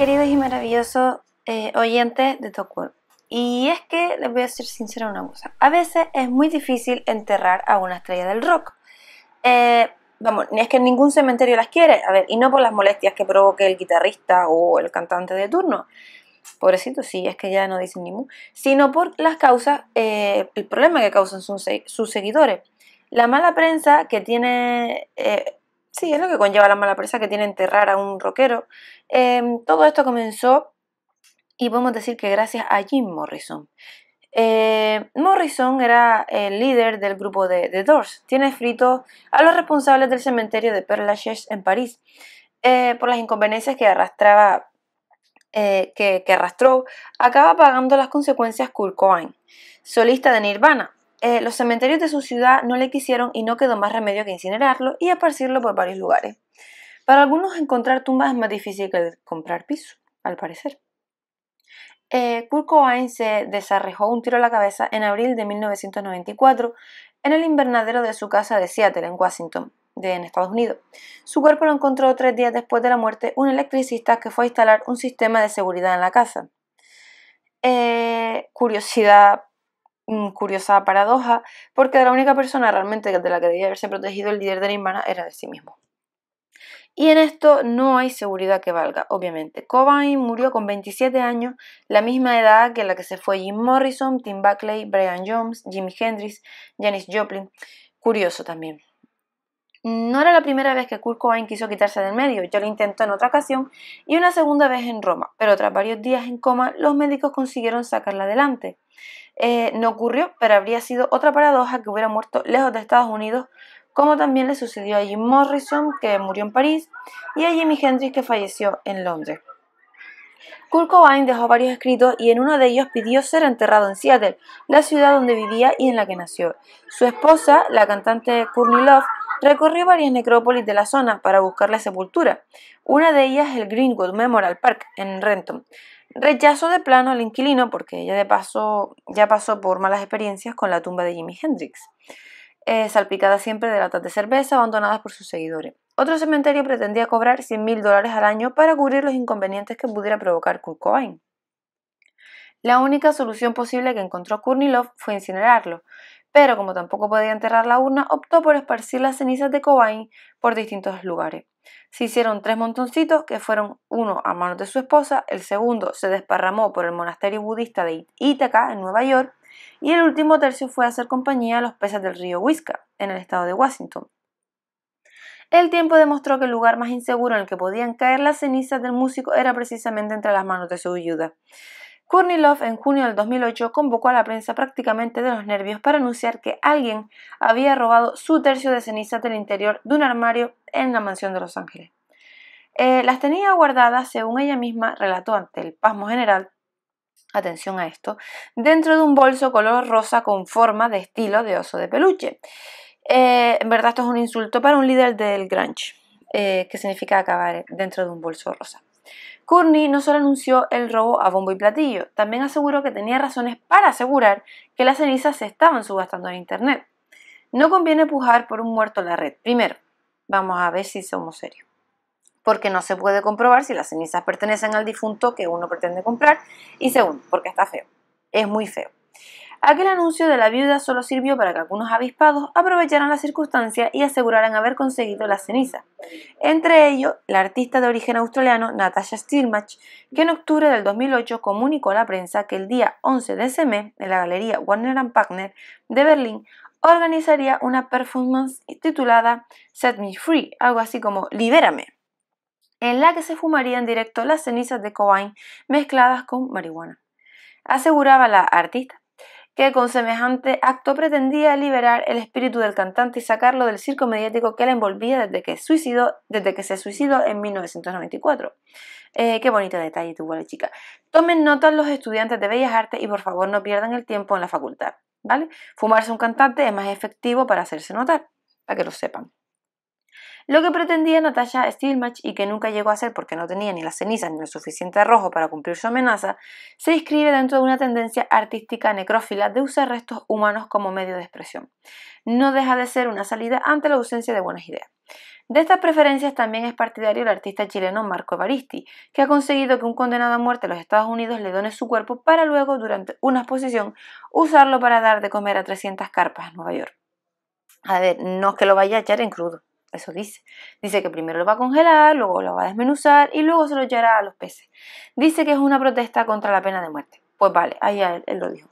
queridos y maravillosos eh, oyentes de World. Y es que les voy a ser sincera una cosa. A veces es muy difícil enterrar a una estrella del rock. Eh, vamos, ni es que ningún cementerio las quiere. A ver, y no por las molestias que provoque el guitarrista o el cantante de turno. Pobrecito, sí, es que ya no dicen ni Sino por las causas, eh, el problema que causan sus, seguidores. La mala prensa que tiene Sí, es lo que conlleva la mala presa que tiene enterrar a un rockero. Em, todo esto comenzó y podemos decir que gracias a Jim Morrison. Eh, Morrison era el líder del grupo de The Doors. Tiene frito a los responsables del cementerio de Père Lachaise en París eh, por las inconveniencias que arrastraba, eh, que, arrastró, acaba pagando las consecuencias Kurt solista de Nirvana. Eh, los cementerios de su ciudad no le quisieron y no quedó más remedio que incinerarlo y esparcirlo por varios lugares. Para algunos encontrar tumbas es más difícil que comprar piso, al parecer. Eh, Kurt Cobain se desarrejó un tiro a la cabeza en abril de 1994 en el invernadero de su casa de Seattle, en Washington, en Estados Unidos. Su cuerpo lo encontró tres días después de la muerte un electricista que fue a instalar un sistema de seguridad en la casa. Eh, curiosidad Mm, curiosa paradoja, porque la única persona realmente de la que debía haberse protegido el líder de Nirvana era de sí mismo. Y en esto no hay seguridad que valga, obviamente. Cobain murió con 27 años, la misma edad que la que se fue Jim Morrison, Tim Buckley, Brian Jones, Jimi Hendrix, Janis Joplin. Curioso también. No era la primera vez que Kurt Cobain quiso quitarse del medio, ya lo intentó en otra ocasión y una segunda vez en Roma, pero tras varios días en coma los médicos consiguieron sacarla adelante. Eh, no ocurrió, pero habría sido otra paradoja que hubiera muerto lejos de Estados Unidos, como también le sucedió a Jim Morrison, que murió en París, y a Jimi Hendrix, que falleció en Londres. Kurt Cobain dejó varios escritos y en uno de ellos pidió ser enterrado en Seattle, la ciudad donde vivía y en la que nació. Su esposa, la cantante Courtney Love, Recorrió varias necrópolis de la zona para buscar la sepultura, una de ellas el Greenwood Memorial Park en Renton. Rechazó de plano al inquilino porque ella de paso ya pasó por malas experiencias con la tumba de Jimi Hendrix, eh, salpicada siempre de latas de cerveza abandonadas por sus seguidores. Otro cementerio pretendía cobrar 100.000 dólares al año para cubrir los inconvenientes que pudiera provocar Kurt La única solución posible que encontró Kurnilov fue incinerarlo, pero como tampoco podía enterrar la urna, optó por esparcir las cenizas de Cobain por distintos lugares. Se hicieron tres montoncitos, que fueron uno a manos de su esposa, el segundo se desparramó por el monasterio budista de Ítaca, en Nueva York, y el último tercio fue a hacer compañía a los peces del río Wiska en el estado de Washington. El tiempo demostró que el lugar más inseguro en el que podían caer las cenizas del músico era precisamente entre las manos de su viuda. Kurnilov en junio del 2008 convocó a la prensa prácticamente de los nervios para anunciar que alguien había robado su tercio de ceniza del interior de un armario en la mansión de Los Ángeles. Eh, las tenía guardadas, según ella misma relató ante el pasmo general, atención a esto, dentro de un bolso color rosa con forma de estilo de oso de peluche. Eh, en verdad esto es un insulto para un líder del grunge, eh, que significa acabar dentro de un bolso rosa. Courtney no solo anunció el robo a bombo y platillo, también aseguró que tenía razones para asegurar que las cenizas se estaban subastando en Internet. No conviene pujar por un muerto en la red. Primero, vamos a ver si somos serios porque no se puede comprobar si las cenizas pertenecen al difunto que uno pretende comprar. Y segundo, porque está feo. Es muy feo. Aquel anuncio de la viuda solo sirvió para que algunos avispados aprovecharan la circunstancia y aseguraran haber conseguido la ceniza. Entre ellos, la artista de origen australiano Natasha Stilmach, que en octubre del 2008 comunicó a la prensa que el día 11 de ese mes, en la galería Warner Partner de Berlín, organizaría una performance titulada Set Me Free, algo así como Libérame, en la que se fumarían en directo las cenizas de Cobain mezcladas con marihuana. Aseguraba la artista que con semejante acto pretendía liberar el espíritu del cantante y sacarlo del circo mediático que la envolvía desde que, suicidó, desde que se suicidó en 1994. Eh, qué bonito detalle tuvo la chica. Tomen nota los estudiantes de Bellas Artes y por favor no pierdan el tiempo en la facultad, ¿vale? Fumarse un cantante es más efectivo para hacerse notar, para que lo sepan. Lo que pretendía Natasha Stilmach y que nunca llegó a ser porque no tenía ni las cenizas ni el suficiente rojo para cumplir su amenaza, se inscribe dentro de una tendencia artística necrófila de usar restos humanos como medio de expresión. No deja de ser una salida ante la ausencia de buenas ideas. De estas preferencias también es partidario el artista chileno Marco Evaristi, que ha conseguido que un condenado a muerte en los Estados Unidos le done su cuerpo para luego, durante una exposición, usarlo para dar de comer a 300 carpas en Nueva York. A ver, no es que lo vaya a echar en crudo. Eso dice. Dice que primero lo va a congelar, luego lo va a desmenuzar y luego se lo echará a los peces. Dice que es una protesta contra la pena de muerte. Pues vale, ahí él, él lo dijo.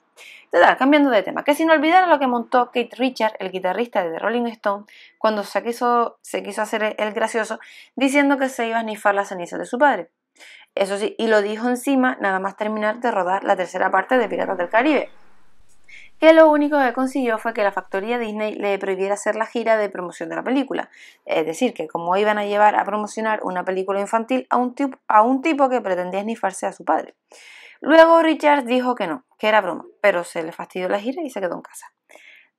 Total, cambiando de tema, que sin olvidar lo que montó Kate Richard, el guitarrista de The Rolling Stone, cuando se quiso, se quiso hacer el gracioso diciendo que se iba a snifar las cenizas de su padre. Eso sí, y lo dijo encima nada más terminar de rodar la tercera parte de Piratas del Caribe que lo único que consiguió fue que la factoría Disney le prohibiera hacer la gira de promoción de la película. Es decir, que como iban a llevar a promocionar una película infantil a un, tipo, a un tipo que pretendía esnifarse a su padre. Luego Richard dijo que no, que era broma, pero se le fastidió la gira y se quedó en casa.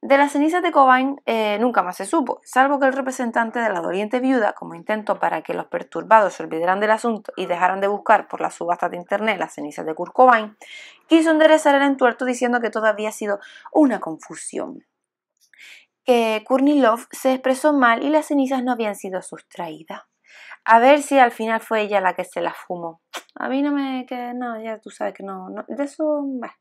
De las cenizas de Cobain eh, nunca más se supo, salvo que el representante de la doliente viuda, como intento para que los perturbados se olvidaran del asunto y dejaran de buscar por la subasta de internet las cenizas de Kurt Cobain, quiso enderezar el entuerto diciendo que todo había sido una confusión. Que Courtney Love se expresó mal y las cenizas no habían sido sustraídas. A ver si al final fue ella la que se las fumó. A mí no me. que no, ya tú sabes que no. de eso. Bah.